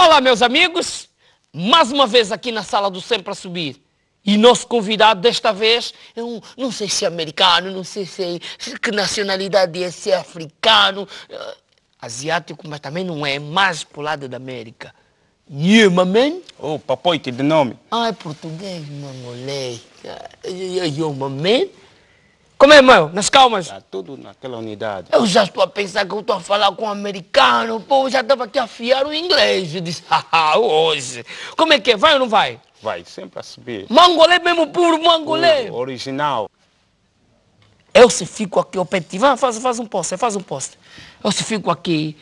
Olá, meus amigos, mais uma vez aqui na sala do Sempre a Subir. E nosso convidado desta vez é um, não sei se é americano, não sei se é, que nacionalidade é, se é africano, eh, asiático, mas também não é, mais o lado da América. Yeah, man. Oh, papoite de nome. Ah, é português, mamolei. Yeah, my man. Como é, irmão? Nas calmas? Está tudo naquela unidade. Eu já estou a pensar que eu estou a falar com um americano. O povo já estava aqui a afiar o inglês. Eu disse, haha, hoje. Como é que é? Vai ou não vai? Vai, sempre a subir. Mangolé mesmo puro, mangolé. O original. Eu se fico aqui, eu pedi, vai, faz, faz um post, faz um post. Eu se fico aqui,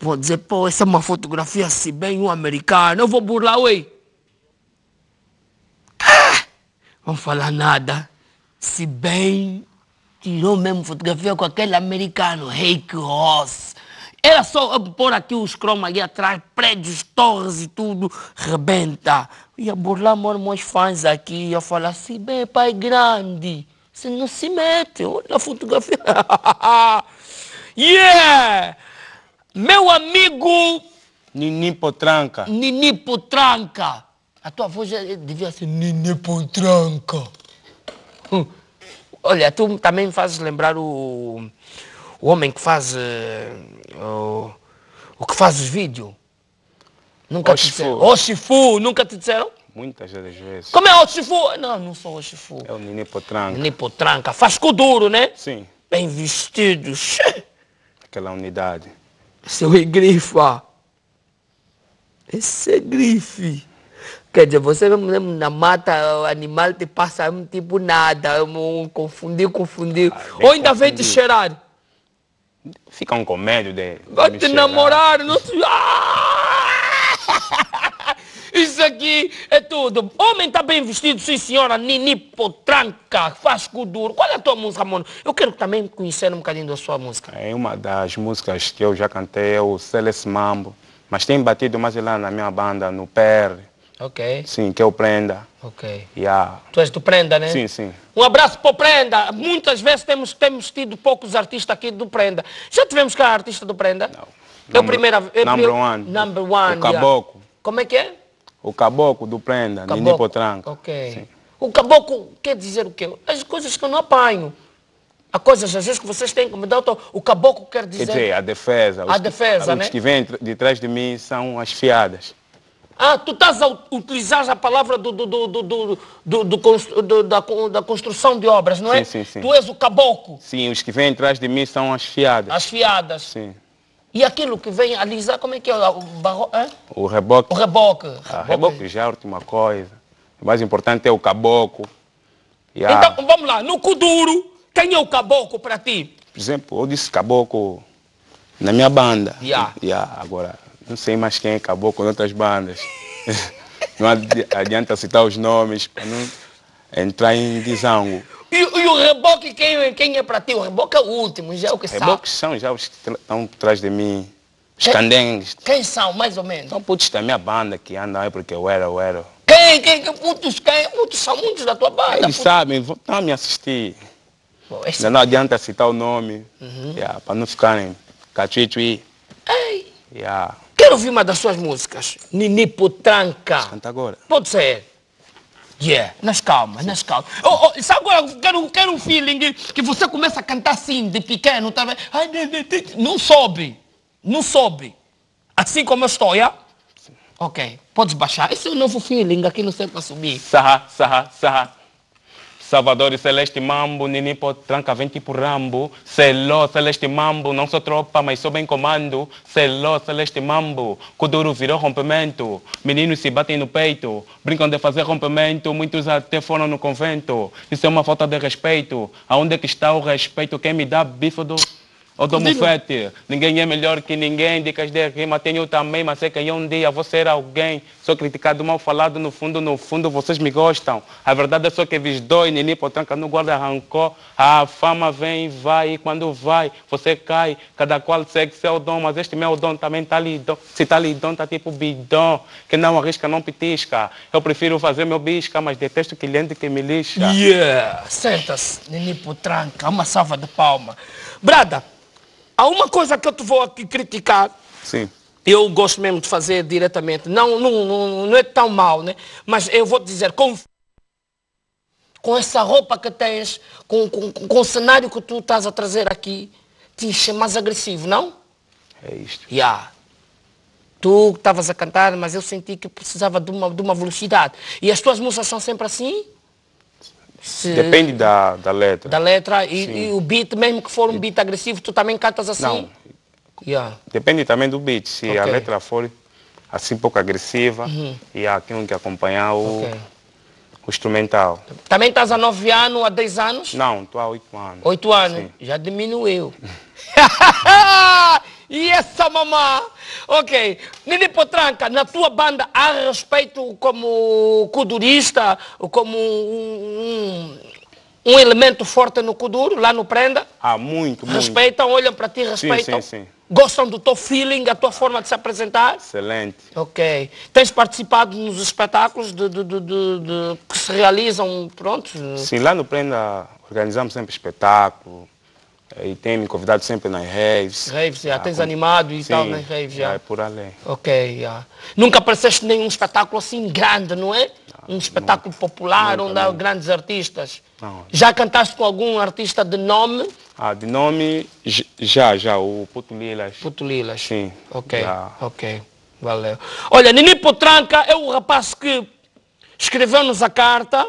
vou dizer, pô, essa é uma fotografia se bem um americano, eu vou burlar, ué. Ah, não falar nada. Se bem tirou mesmo fotografia com aquele americano, Rick Ross. Era só pôr aqui os cromos ali atrás, prédios, torres e tudo, rebenta. Ia burlar meus fãs aqui, ia falar assim, bem, pai grande, você não se mete, olha a fotografia. yeah! Meu amigo... Nini Potranca. Nini Potranca. A tua voz é- devia ser Nini Potranca. Hum. Olha, tu também me fazes lembrar o, o homem que faz uh, o, o, que faz os vídeos. Nunca te disseram. Oshifu, nunca te disseram? Muitas vezes. Como é Oshifu? Não, não sou Oshifu. É o Ninipotranca. Ninipotranca. Faz com duro, né? Sim. Bem vestido. Aquela unidade. Seu é grifa. Esse é grife. Quer dizer, você mesmo né, na mata, o animal te passa tipo nada, um, confundiu. confundir. Ah, Ou ainda confundir. vem te cheirar. Ficam com medo de. Vai te cheirar. namorar, não se. Ah! Isso aqui é tudo. Homem está bem vestido, sim senhora, Nini Potranca, faz duro. Qual é a tua música, mano? Eu quero também conhecer um bocadinho da sua música. É uma das músicas que eu já cantei, é o Celeste Mambo. Mas tem batido mais lá na minha banda, no PR Ok. Sim, que é o Prenda. Ok. Yeah. Tu és do Prenda, né? Sim, sim. Um abraço para o Prenda. Muitas vezes temos, temos tido poucos artistas aqui do Prenda. Já tivemos cá artista do Prenda? Não. É o é primeiro... É number one. Number one, O Caboclo. Yeah. Como é que é? O Caboclo do Prenda, Nini Potranca. Ok. Sim. O Caboclo quer dizer o quê? As coisas que eu não apanho. Há coisas às vezes que vocês têm que me dar. O caboclo quer dizer. Quer dizer, a defesa. A os, defesa, né? Os que vêm de trás de mim são as fiadas. Ah, tu estás a utilizar a palavra do, do, do, do, do, do, da, da construção de obras, não é? Sim, sim, sim. Tu és o caboclo. Sim, os que vêm atrás de mim são as fiadas. As fiadas. Sim. E aquilo que vem alisar, como é que é? O, barro, o reboque. O reboque. Ah, reboque. reboque já é a última coisa. O mais importante é o caboclo. Yeah. Então, vamos lá. No Kuduro, quem é o caboclo para ti? Por exemplo, eu disse caboclo na minha banda. Yeah. Yeah, agora não sei mais quem é, acabou com outras bandas. Não adianta citar os nomes para não entrar em desango. E, e, o reboque, quem, quem é para ti? O reboque é o último, já é o que Reboques sabe. são já os que estão atrás de mim. Os quem, candengues. Quem são, mais ou menos? São então, putos da minha banda que andam aí porque eu era, eu era. Quem, quem, que putos, quem? Putos são muitos da tua banda. Eles putos. sabem, vão me assistir. Bom, esse... Não, não adianta citar o nome, uhum. yeah, para não ficarem cachuí-chuí. Ei, Yeah. Quero ouvir uma das suas músicas. Nini Potranca. Canta agora. Pode ser. Yeah, nas calmas, nas calmas. Oh, oh, sabe agora, quero, quero um feeling que você começa a cantar assim, de pequeno, tá vendo? Não sobe, não sobe. Assim como eu estou, yeah? Sim. Ok, podes baixar. Esse é o novo feeling aqui no céu para subir. Sarra, sarra, sarra. Salvador e Celeste é Mambo, Ninipo Tranca Venti tipo Rambo. Seló Celeste é Mambo, não sou tropa, mas sou bem comando, Seló Celeste é Mambo, Kuduro virou rompimento, meninos se batem no peito, brincam de fazer rompimento, muitos até foram no convento, isso é uma falta de respeito, aonde é que está o respeito, quem me dá bifo do? Ô Fete, ninguém é melhor que ninguém, dicas de rima tenho também, mas sei que um dia vou ser alguém. Sou criticado, mal falado, no fundo, no fundo, vocês me gostam. A verdade é só que vis dói, Nini Potranca no guarda rancor. A fama vem e vai, e quando vai, você cai. Cada qual segue seu dom, mas este meu dom também tá lidão. Se tá lidão, tá tipo bidão. Que não arrisca, não pitisca. Eu prefiro fazer meu bisca, mas detesto cliente que me lixa. Yeah! Senta-se, Nini Potranca, uma salva de palma. Brada! Há uma coisa que eu te vou aqui criticar. Sim. Eu gosto mesmo de fazer diretamente. Não, não, não, não é tão mal, né? Mas eu vou te dizer, com, com essa roupa que tens, com, com, com o cenário que tu estás a trazer aqui, te enche mais agressivo, não? É isto. Yeah. Tu estavas a cantar, mas eu senti que precisava de uma, de uma velocidade. E as tuas músicas são sempre assim? Depende da, da letra. Da letra e, e, o beat, mesmo que for um beat agressivo, tu também cantas assim? Não. Yeah. Depende também do beat. Se okay. a letra for assim pouco agressiva, uhum. e há quem que acompanhar o, okay. o instrumental. Também estás há nove anos, há dez anos? Não, estou há oito anos. Oito anos? Sim. Já diminuiu. e essa mamá? Ok. Nini Potranca, na tua banda há respeito como kudurista, como um, um, um elemento forte no kuduro, lá no Prenda? Há ah, muito, muito. Respeitam, olham para ti, respeitam? Sim, sim, sim. Gostam do teu feeling, a tua forma de se apresentar? Excelente. Ok. Tens participado nos espetáculos de, de, de, de que se realizam, pronto? Sim, lá no Prenda organizamos sempre espetáculo é, e tem me convidado sempre nas raves. Raves, já. Ah, tens com... animado e Sim, tal nas raves, já. É por além. Ok, já. Nunca apareceste nenhum espetáculo assim grande, não é? Não, um espetáculo nunca, popular, nunca, onde há grandes artistas. Não. Já cantaste com algum artista de nome? Ah, de nome, já, já. O Putulilas. Putulilas. Sim. Ok, já. ok. Valeu. Olha, Nini Potranca é o rapaz que escreveu-nos a carta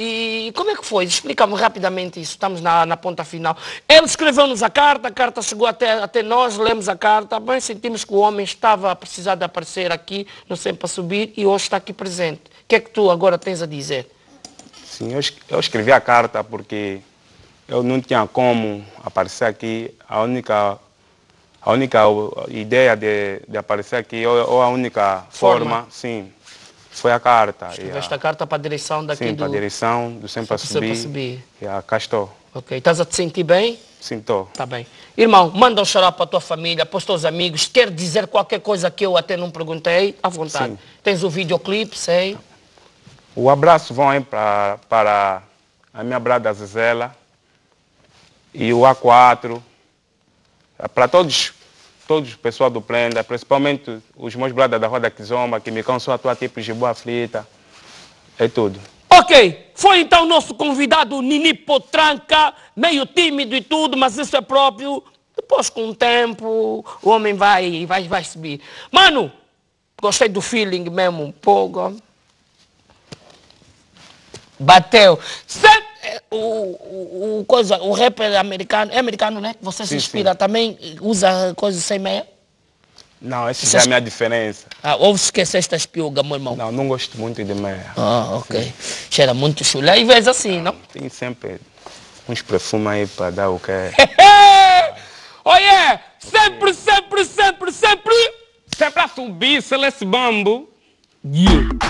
e como é que foi? Explica-me rapidamente isso. Estamos na, na ponta final. Ele escreveu-nos a carta, a carta chegou até, até nós, lemos a carta, bem sentimos que o homem estava a precisar de aparecer aqui, não sei para subir, e hoje está aqui presente. O que é que tu agora tens a dizer? Sim, eu, eu escrevi a carta porque eu não tinha como aparecer aqui. A única a única ideia de, de aparecer aqui, ou, ou a única forma, forma sim, foi a carta. Escreveste yeah. a carta para a direção daqui Sim, para a direção do Sempre a Subir. Sempre a Subir. Yeah, cá estou. Ok. Estás a te sentir bem? Sim, estou. Está bem. Irmão, manda um xará para a tua família, para os teus amigos. Quer dizer qualquer coisa que eu até não perguntei? À vontade. Sim. Tens o videoclip, videoclipe, sei. O abraço vão para, para a minha brada Zizela e o A4. Para todos todos o pessoal do Plenda, principalmente os meus brothers da Roda Kizomba, que me cansou a tua tipo de boa aflita. É tudo. Ok, foi então o nosso convidado Nini Potranca, meio tímido e tudo, mas isso é próprio. Depois, com o tempo, o homem vai, vai, vai subir. Mano, gostei do feeling mesmo, um pouco. Bateu. Sempre o, o, coisa, o rapper americano, é americano, né? Você se sim, inspira sim. também, usa coisas sem meia? Não, essa já é a minha diferença. Ah, ou esqueceste as piugas, meu irmão? Não, não gosto muito de meia. Ah, ok. Sim. Cheira muito chulé. E vês assim, não? Tem sempre uns perfumes aí para dar o que é. Olha, sempre, sempre, sempre, sempre, sempre a subir, Celeste Bambo. Yeah.